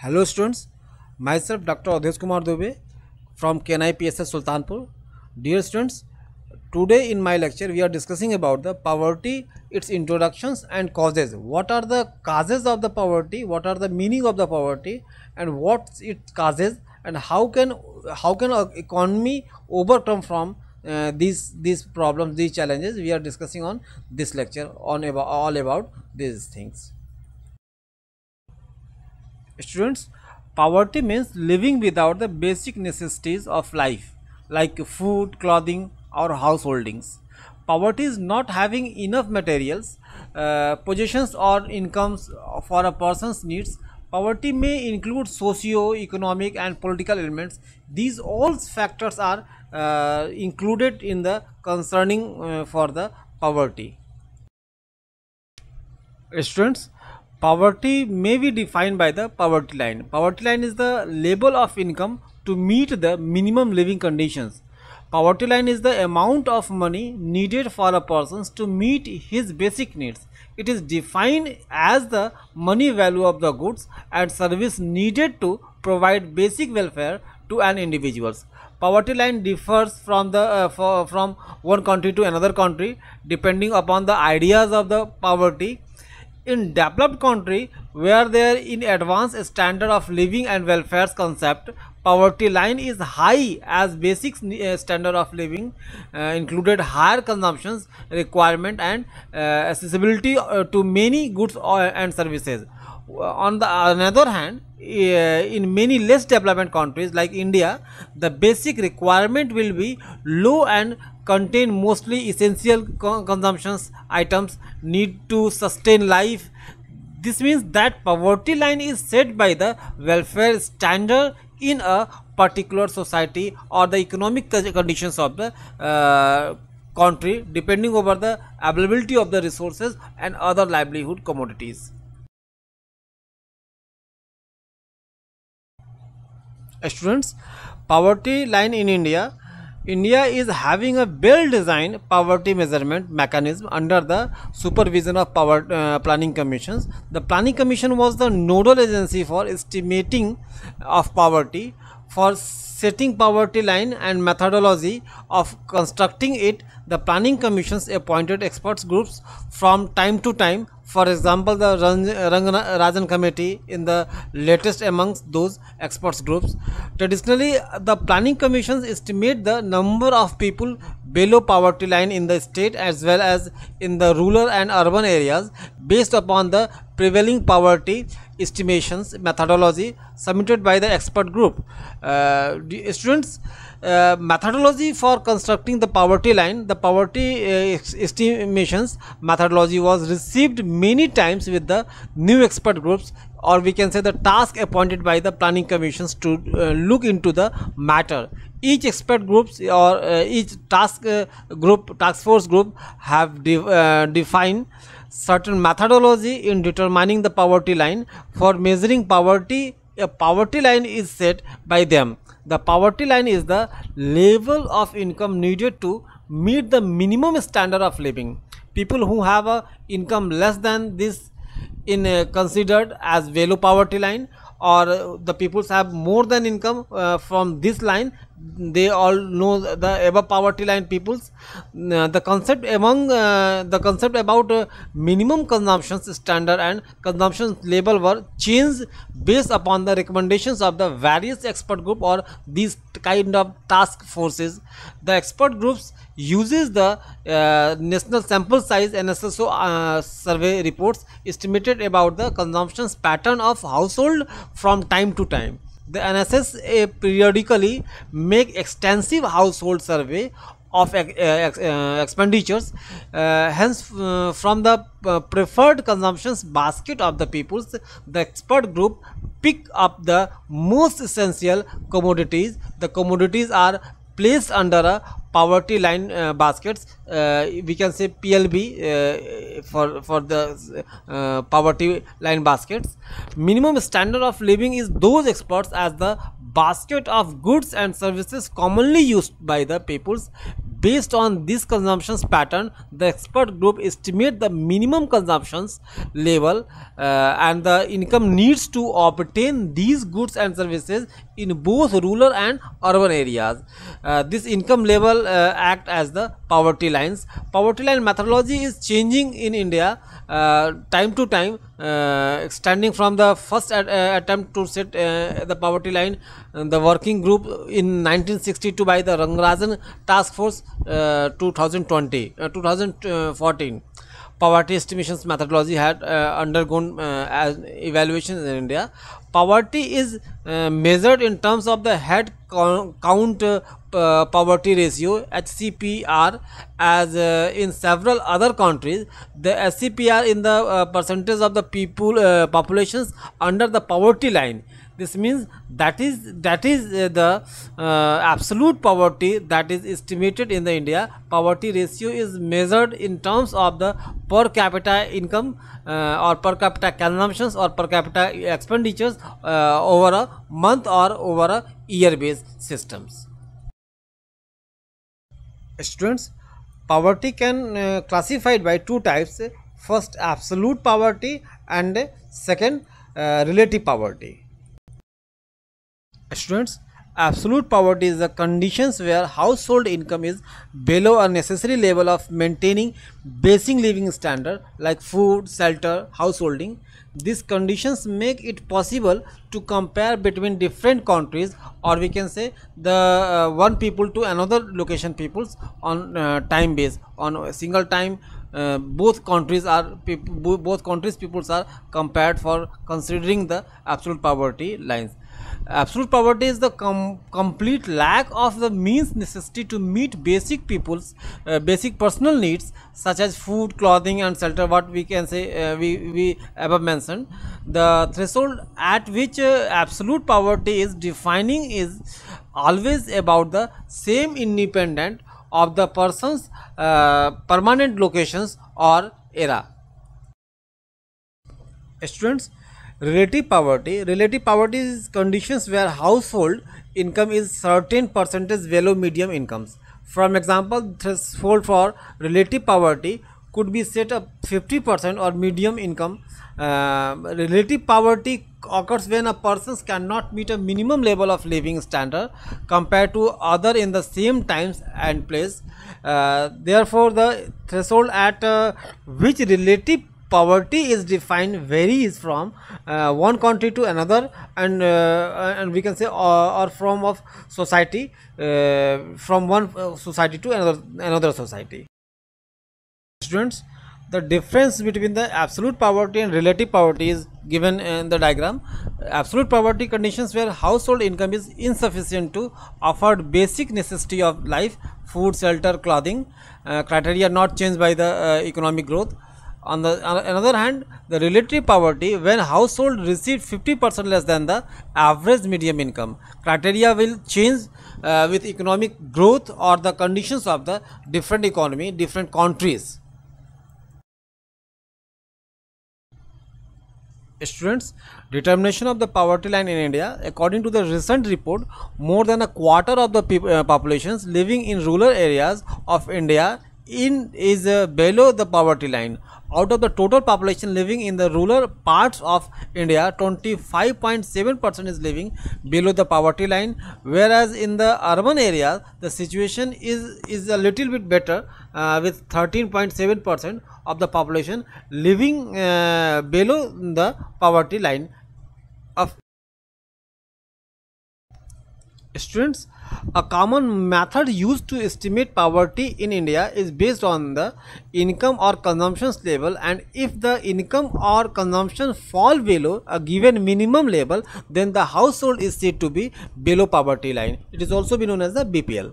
Hello students, myself Dr. Adhesh Kumar Dubey from KNIPSS Sultanpur. Dear students, today in my lecture we are discussing about the poverty, its introductions and causes. What are the causes of the poverty, what are the meaning of the poverty and what its causes and how can how can economy overcome from uh, these these problems, these challenges we are discussing on this lecture on about all about these things. Students, poverty means living without the basic necessities of life like food, clothing or householdings. Poverty is not having enough materials, uh, possessions or incomes for a person's needs. Poverty may include socio-economic and political elements. These all factors are uh, included in the concerning uh, for the poverty. Students, Poverty may be defined by the poverty line. Poverty line is the level of income to meet the minimum living conditions. Poverty line is the amount of money needed for a person to meet his basic needs. It is defined as the money value of the goods and service needed to provide basic welfare to an individual. Poverty line differs from the uh, for, from one country to another country depending upon the ideas of the poverty in developed country where there is in advanced standard of living and welfare concept, poverty line is high as basic uh, standard of living uh, included higher consumptions requirement and uh, accessibility uh, to many goods uh, and services. On the other hand, in many less developed countries like India, the basic requirement will be low and contain mostly essential consumptions items need to sustain life this means that poverty line is set by the welfare standard in a particular society or the economic conditions of the uh, country depending over the availability of the resources and other livelihood commodities. Students, poverty line in India India is having a well-designed poverty measurement mechanism under the supervision of power uh, planning commissions. The planning commission was the nodal agency for estimating of poverty, for setting poverty line and methodology of constructing it. The planning commissions appointed experts groups from time to time for example, the Rajan Committee in the latest amongst those experts groups. Traditionally, the planning commissions estimate the number of people below poverty line in the state as well as in the rural and urban areas based upon the prevailing poverty estimations methodology submitted by the expert group uh, students uh, methodology for constructing the poverty line the poverty uh, estimations methodology was received many times with the new expert groups or we can say the task appointed by the planning commissions to uh, look into the matter each expert groups or uh, each task uh, group task force group have de defined certain methodology in determining the poverty line. For measuring poverty, a poverty line is set by them. The poverty line is the level of income needed to meet the minimum standard of living. People who have a income less than this in a, considered as below poverty line or the peoples have more than income uh, from this line they all know the above poverty line peoples uh, the concept among uh, the concept about uh, minimum consumption standard and consumption label were changed based upon the recommendations of the various expert group or these kind of task forces the expert groups uses the uh, national sample size NSSO uh, survey reports estimated about the consumption pattern of household from time to time the NSS eh, periodically make extensive household survey of eh, eh, expenditures uh, hence uh, from the preferred consumptions basket of the peoples the expert group pick up the most essential commodities the commodities are placed under a poverty line uh, baskets uh, we can say PLB uh, for for the uh, poverty line baskets minimum standard of living is those experts as the basket of goods and services commonly used by the peoples Based on this consumptions pattern, the expert group estimate the minimum consumptions level uh, and the income needs to obtain these goods and services in both rural and urban areas. Uh, this income level uh, act as the poverty lines. Poverty line methodology is changing in India uh, time to time uh, from the first at, uh, attempt to set uh, the poverty line, uh, the working group in 1962 by the Rangrazan Task Force uh, 2020 uh, 2014 poverty estimations methodology had uh, undergone uh, as evaluations in India. Poverty is uh, measured in terms of the head count uh, poverty ratio HCPR as uh, in several other countries the HCPR in the uh, percentage of the people uh, populations under the poverty line this means that is that is uh, the absolute poverty that is estimated in the India poverty ratio is measured in terms of the per capita income or per capita consumptions or per capita expenditures over a month or over a year based systems students poverty can uh, classified by two types first absolute poverty and second uh, relative poverty students Absolute poverty is the conditions where household income is below a necessary level of maintaining basic living standard like food, shelter, householding. These conditions make it possible to compare between different countries or we can say the uh, one people to another location peoples on uh, time base on a single time uh, both countries are both countries peoples are compared for considering the absolute poverty lines Absolute poverty is the com complete lack of the means necessity to meet basic people's uh, basic personal needs such as food, clothing and shelter what we can say uh, we, we above mentioned. The threshold at which uh, absolute poverty is defining is always about the same independent of the person's uh, permanent locations or era. Students, Relative poverty. Relative poverty is conditions where household income is certain percentage below medium incomes. From example, threshold for relative poverty could be set up 50% or medium income. Uh, relative poverty occurs when a person cannot meet a minimum level of living standard compared to other in the same times and place. Uh, therefore, the threshold at uh, which relative poverty is defined varies from uh, one country to another and uh, and we can say or, uh, or from of society uh, from one uh, society to another another society students the difference between the absolute poverty and relative poverty is given in the diagram absolute poverty conditions where household income is insufficient to afford basic necessity of life food shelter clothing uh, criteria not changed by the economic growth on the on another hand, the relative poverty when household receive 50% less than the average medium income. Criteria will change uh, with economic growth or the conditions of the different economy, different countries. Students, determination of the poverty line in India, according to the recent report, more than a quarter of the uh, populations living in rural areas of India in is uh, below the poverty line out of the total population living in the rural parts of India, 25.7% is living below the poverty line, whereas in the urban areas, the situation is, is a little bit better uh, with 13.7% of the population living uh, below the poverty line of Students, a common method used to estimate poverty in India is based on the income or consumption level and if the income or consumption fall below a given minimum level then the household is said to be below poverty line. It is also known as the BPL.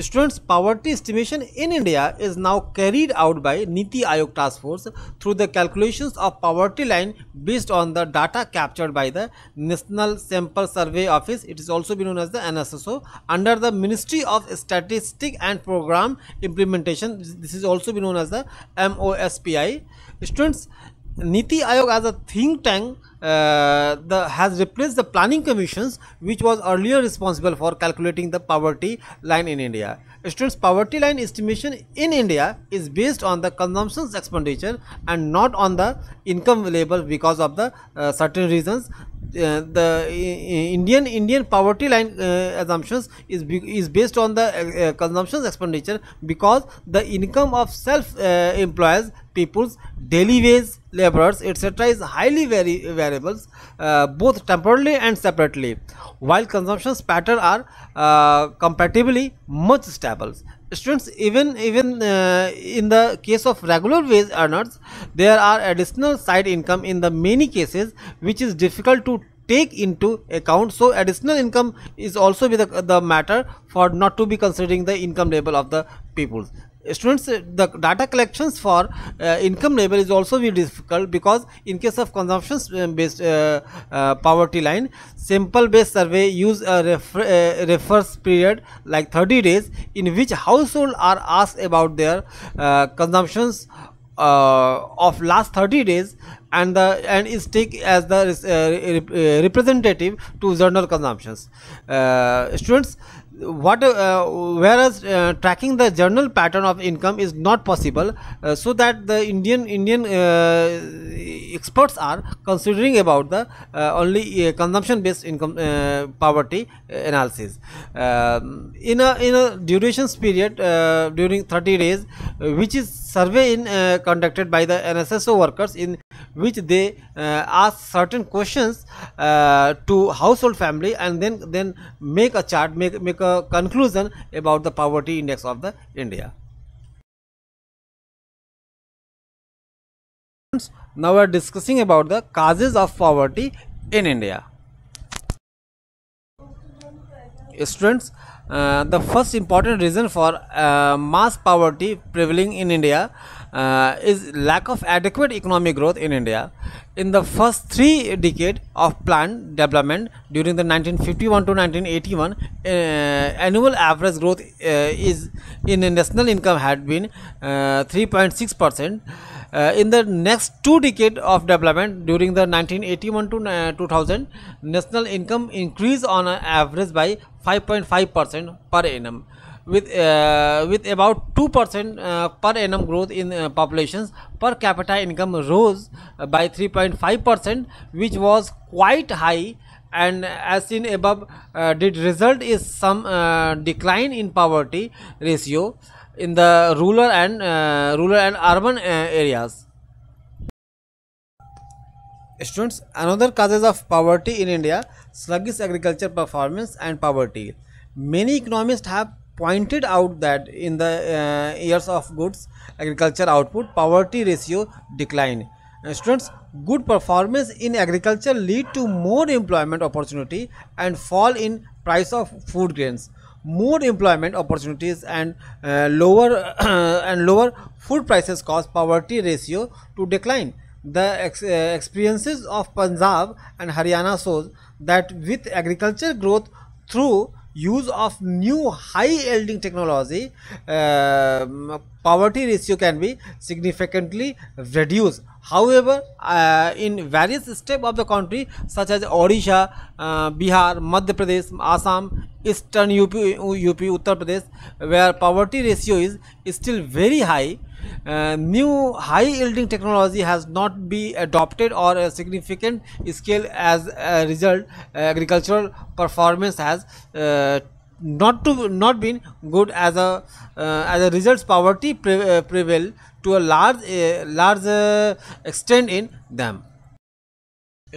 Students, poverty estimation in India is now carried out by Niti Aayog Task Force through the calculations of poverty line based on the data captured by the National Sample Survey Office. It is also known as the NSSO under the Ministry of Statistics and Program Implementation. This is also known as the MOSPI. Students, Niti Aayog as a think tank uh, the, has replaced the planning commissions which was earlier responsible for calculating the poverty line in India. Students poverty line estimation in India is based on the consumption expenditure and not on the income level because of the uh, certain reasons uh, the Indian Indian poverty line uh, assumptions is is based on the uh, uh consumption expenditure because the income of self uh, employed people's daily wage laborers etc is highly vari variable uh, both temporally and separately while consumption pattern are uh, comparatively much stable students even even uh, in the case of regular wage earners there are additional side income in the many cases which is difficult to take into account so additional income is also be the, the matter for not to be considering the income level of the people students the data collections for uh, income level is also very difficult because in case of consumption uh, based uh, poverty line sample based survey use a refer, refers period like 30 days in which household are asked about their consumptions uh, of last 30 days and the and is take as the uh, rep, to journal consumptions students what uh, whereas uh, tracking the journal pattern of income is not possible uh, so that the indian indian uh, experts are considering about the uh, only uh, consumption based income uh, poverty analysis um, in a in a durations period during 30 days which is survey in conducted by the NSSO workers in which they ask certain questions to household family and then then make a chart make make a conclusion about the poverty index of the India now we are discussing about the causes of poverty in india students uh, the first important reason for uh, mass poverty prevailing in india uh, is lack of adequate economic growth in India. In the first three decade of plan development during the 1951 to 1981, uh, annual average growth uh, is in national income had been uh, 3.6 percent. Uh, in the next two decade of development during the 1981 to uh, 2000, national income increased on an average by 5.5 percent per annum with uh, with about 2% uh, per annum growth in uh, populations per capita income rose uh, by 3.5% which was quite high and as seen above uh, did result is some uh, decline in poverty ratio in the rural and rural and urban areas students another causes of poverty in india sluggish agriculture performance and poverty many economists have pointed out that in the uh, years of goods agriculture output poverty ratio decline. uh, students good performance in agriculture lead to more employment opportunity and fall in price of food grains more employment opportunities and uh, lower and lower food prices cause poverty ratio to decline the ex uh, experiences of punjab and haryana shows that with agriculture growth through use of new high yielding technology, uh, poverty ratio can be significantly reduced. However, uh, in various states of the country such as Odisha, uh, Bihar, Madhya Pradesh, Assam, Eastern UP, UP, Uttar Pradesh, where poverty ratio is still very high, uh, new high yielding technology has not been adopted or a significant scale as a result uh, agricultural performance has uh, not to not been good as a uh, as a result, poverty pre uh, prevail to a large uh, large extent in them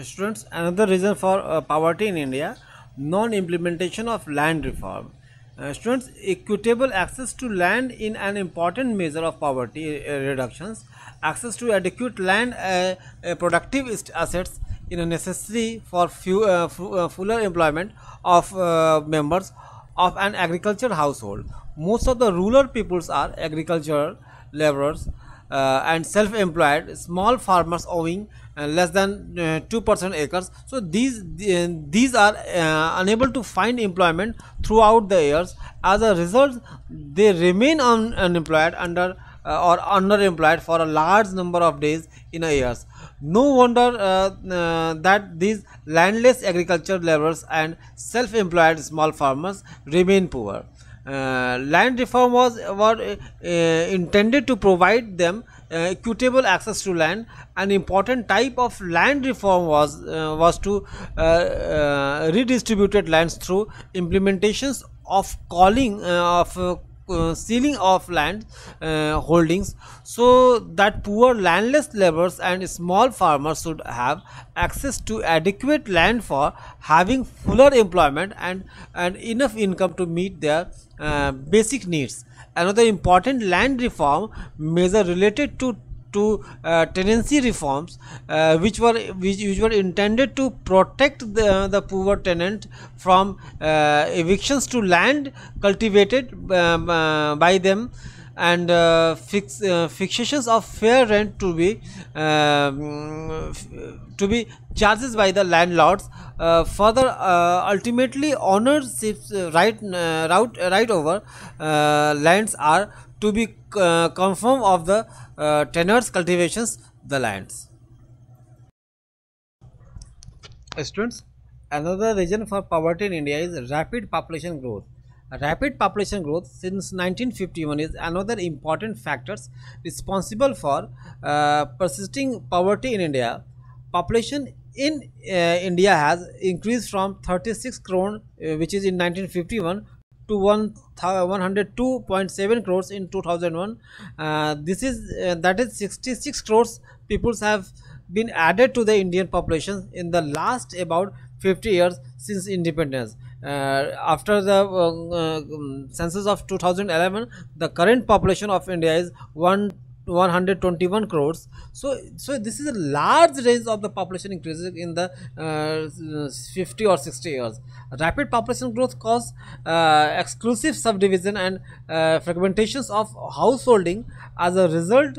students another reason for uh, poverty in india non implementation of land reform uh, students, equitable access to land in an important measure of poverty uh, uh reductions, access to adequate land uh, uh productive assets is necessary for few, uh, fuller employment of members of an agricultural household. Most of the rural peoples are agricultural laborers uh, and self-employed small farmers owing uh, less than 2% uh, acres so these uh, these are uh, unable to find employment throughout the years as a result they remain un unemployed under or underemployed for a large number of days in a year. no wonder that these landless agriculture laborers and self-employed small farmers remain poor uh, land reform was were, uh, uh, intended to provide them uh, equitable access to land. An important type of land reform was uh, was to redistribute lands through implementations of calling of sealing of land holdings so that poor landless laborers and small farmers should have access to adequate land for having fuller employment and, and enough income to meet their uh, basic needs. Another important land reform measure related to to uh, tenancy reforms uh, which were which, which, were intended to protect the, the poor tenant from uh, evictions to land cultivated um, uh, by them and uh, fix, uh, fixations of fair rent to be um, to be charges by the landlords uh, further ultimately owners' right route right over lands are to be uh, confirmed of the uh, tenors cultivations the lands students another reason for poverty in india is rapid population growth Rapid population growth since 1951 is another important factor responsible for uh, persisting poverty in India. Population in uh, India has increased from 36 crore, uh, which is in 1951, to 102.7 crores in 2001. Uh, this is uh, that is 66 crores peoples have been added to the Indian population in the last about 50 years since independence. Uh, after the uh, um, census of 2011 the current population of india is 1 121 crores so so this is a large range of the population increases in the uh, 50 or 60 years rapid population growth cause uh, exclusive subdivision and uh, fragmentations of householding as a result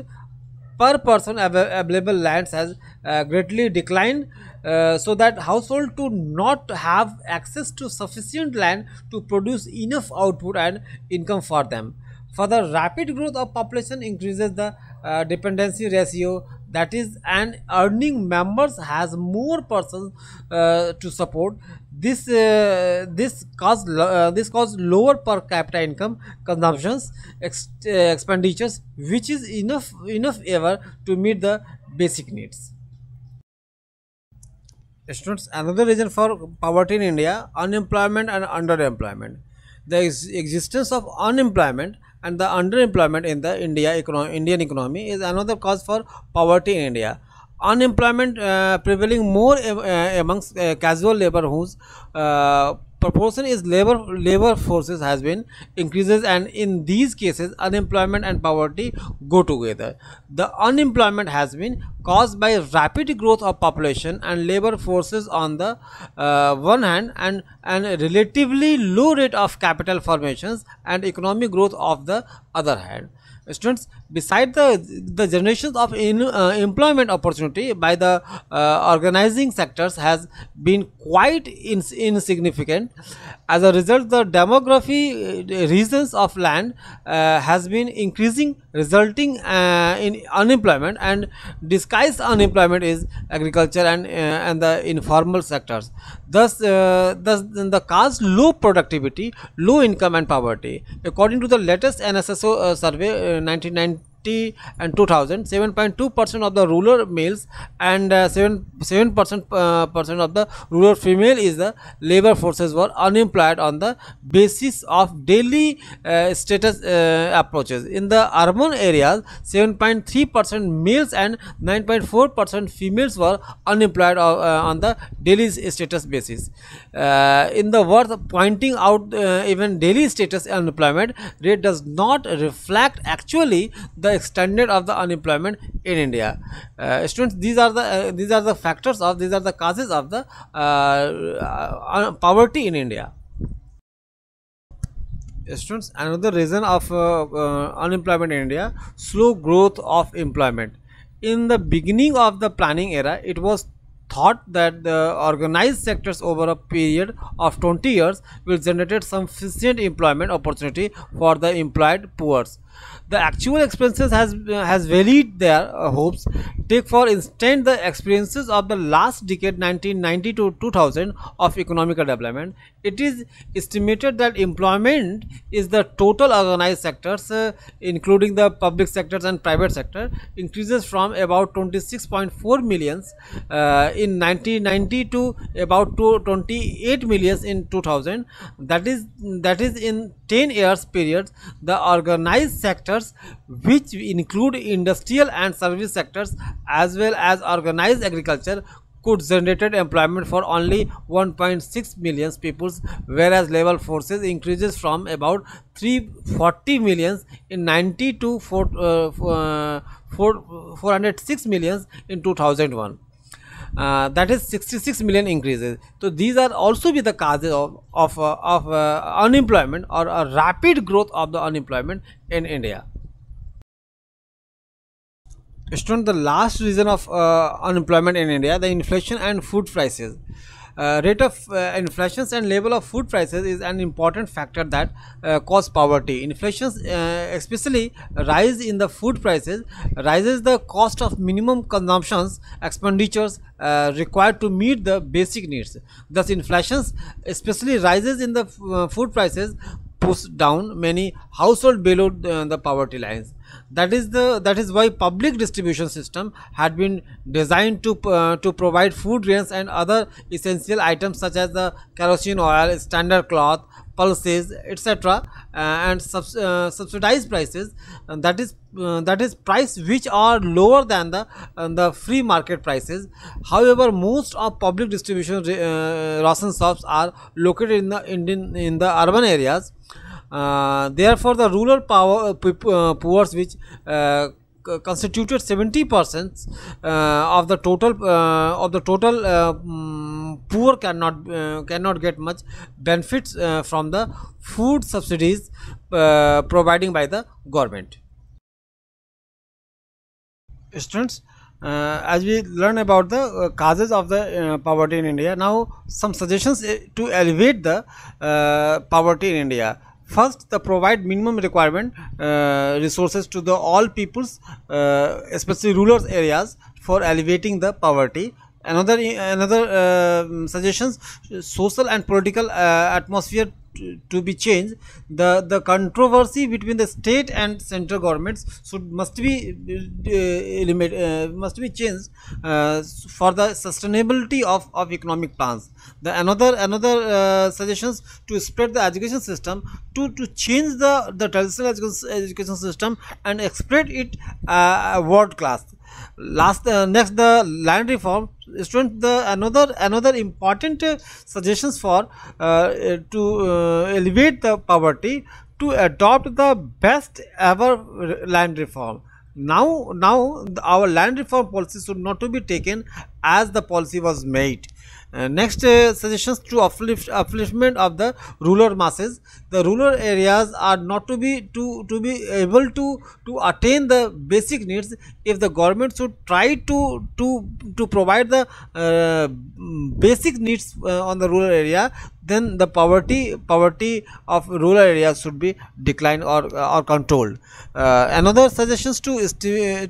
per person available lands has uh, greatly declined uh, so that household to not have access to sufficient land to produce enough output and income for them. Further, rapid growth of population increases the uh, dependency ratio that is an earning members has more persons uh, to support this uh, this cause uh, this cause lower per capita income consumptions ex uh, expenditures which is enough enough ever to meet the basic needs Students, another reason for poverty in India, unemployment and underemployment. The ex existence of unemployment and the underemployment in the India econo Indian economy is another cause for poverty in India. Unemployment uh, prevailing more uh, amongst uh, casual labor whose uh, proportion is labor labor forces has been increases and in these cases unemployment and poverty go together. The unemployment has been caused by rapid growth of population and labor forces on the uh, one hand and and relatively low rate of capital formations and economic growth of the other hand. Students, beside the the generations of in, uh, employment opportunity by the uh, organizing sectors has been quite ins insignificant as a result the demography uh, reasons of land uh, has been increasing resulting uh, in unemployment and disguised unemployment is agriculture and uh, and the informal sectors thus thus the cause low productivity low income and poverty according to the latest nsso survey 1990 and 2000 7.2 percent of the rural males and uh, 7 7 percent uh, percent of the rural female is the labor forces were unemployed on the basis of daily uh, status uh, approaches in the urban areas 7.3 percent males and 9.4 percent females were unemployed uh, uh, on the daily status basis in the worth pointing out even daily status unemployment rate does not reflect actually the Extended of the unemployment in India. Uh, students, these are the uh, these are the factors of these are the causes of the uh, uh, poverty in India. Students, another reason of uh, unemployment in India: slow growth of employment. In the beginning of the planning era, it was thought that the organized sectors over a period of 20 years will generate sufficient employment opportunity for the employed poor. The actual experiences has, has varied their uh, hopes. Take for instance the experiences of the last decade 1990 to 2000 of economic development. It is estimated that employment is the total organized sectors uh, including the public sectors and private sector increases from about 26.4 millions uh, in 1990 to about 28 millions in 2000 that is that is in 10 years period the organized sectors which include industrial and service sectors as well as organized agriculture could generated employment for only 1.6 million people whereas labor forces increases from about 340 millions in 90 to 4, uh, 4, uh, in 2001 uh, that is 66 million increases so these are also be the causes of of, uh, of uh, unemployment or a rapid growth of the unemployment in india Student, the last reason of uh, unemployment in India, the inflation and food prices. Uh, rate of uh, inflation and level of food prices is an important factor that uh, cause poverty. Inflation, uh, especially rise in the food prices, rises the cost of minimum consumptions expenditures uh, required to meet the basic needs. Thus, inflation, especially rises in the uh, food prices, push down many households below the poverty lines that is the that is why public distribution system had been designed to uh, to provide food grains and other essential items such as the kerosene oil standard cloth pulses etc uh, and subs uh, subsidized prices and that is uh, that is price which are lower than the uh, the free market prices however most of public distribution uh, ration shops are located in the indian in the urban areas uh, therefore, the rural power uh, uh, powers which constituted 70 percent uh, of the total uh, of the total uh, mm, poor cannot cannot get much benefits from the food subsidies providing by the government students as we learn about the causes of the poverty in india now some suggestions to elevate the poverty in india first the provide minimum requirement uh, resources to the all peoples uh, especially rural areas for alleviating the poverty another another uh, suggestions social and political uh, atmosphere to, be changed the the controversy between the state and central governments should must be uh, limit, uh, must be changed uh, for the sustainability of of economic plans the another another uh, suggestions to spread the education system to to change the the traditional education system and spread it uh, world class last uh, next the land reform student the another another important uh, suggestions for uh, to elevate uh, the poverty to adopt the best ever land reform now now our land reform policy should not to be taken as the policy was made uh, next uh, suggestions to uplift upliftment of the rural masses the rural areas are not to be to to be able to to attain the basic needs if the government should try to to to provide the uh, mm, basic needs uh, on the rural area then the poverty poverty of rural areas should be declined or or controlled uh, another suggestions to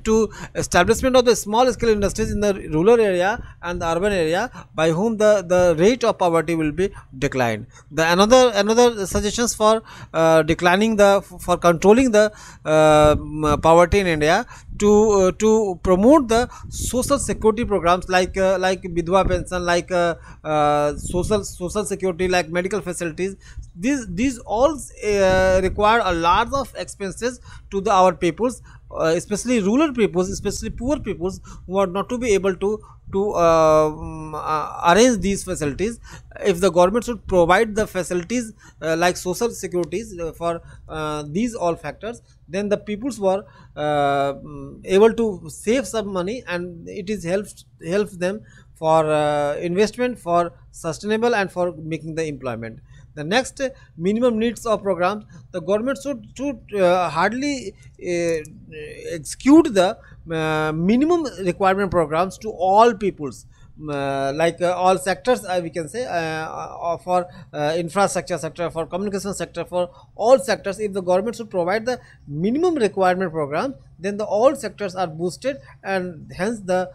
to establishment of the small scale industries in the rural area and the urban area by whom the the rate of poverty will be declined the another another suggestions for uh, declining the for controlling the uh, poverty in india to uh, to promote the social security programs like uh, like vidwa pension like uh, social social security like medical facilities these these all uh, require a lot of expenses to the our peoples uh, especially rural peoples especially poor peoples who are not to be able to to um, uh, um, arrange these facilities if the government should provide the facilities uh, like social securities uh, for uh, these all factors then the peoples were able to save some money and it is helped helps them for investment for sustainable and for making the employment the next minimum needs of programs, the government should, should uh, hardly uh, execute the uh, minimum requirement programs to all peoples uh, like uh, all sectors uh, we can say for infrastructure sector for communication sector for all sectors if the government should provide the minimum requirement program then the all sectors are boosted and hence the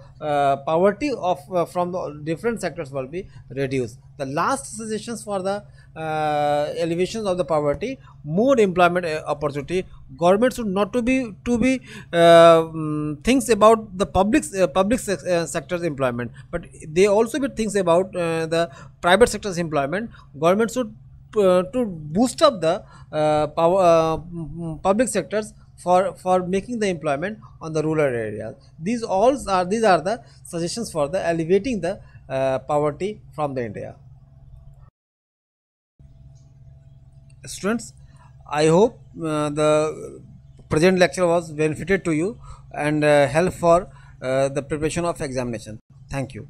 poverty of from the different sectors will be reduced the last suggestions for the uh, elevations of the poverty more employment opportunity government should not to be to be uh, mm, thinks about the public uh, public se uh, sector's employment but they also be thinks about uh, the private sector's employment government should uh, to boost up the uh, power, mm, public sectors for for making the employment on the rural areas these all are these are the suggestions for the elevating the poverty from the india students i hope uh, the present lecture was benefited to you and uh, help for uh, the preparation of examination. Thank you.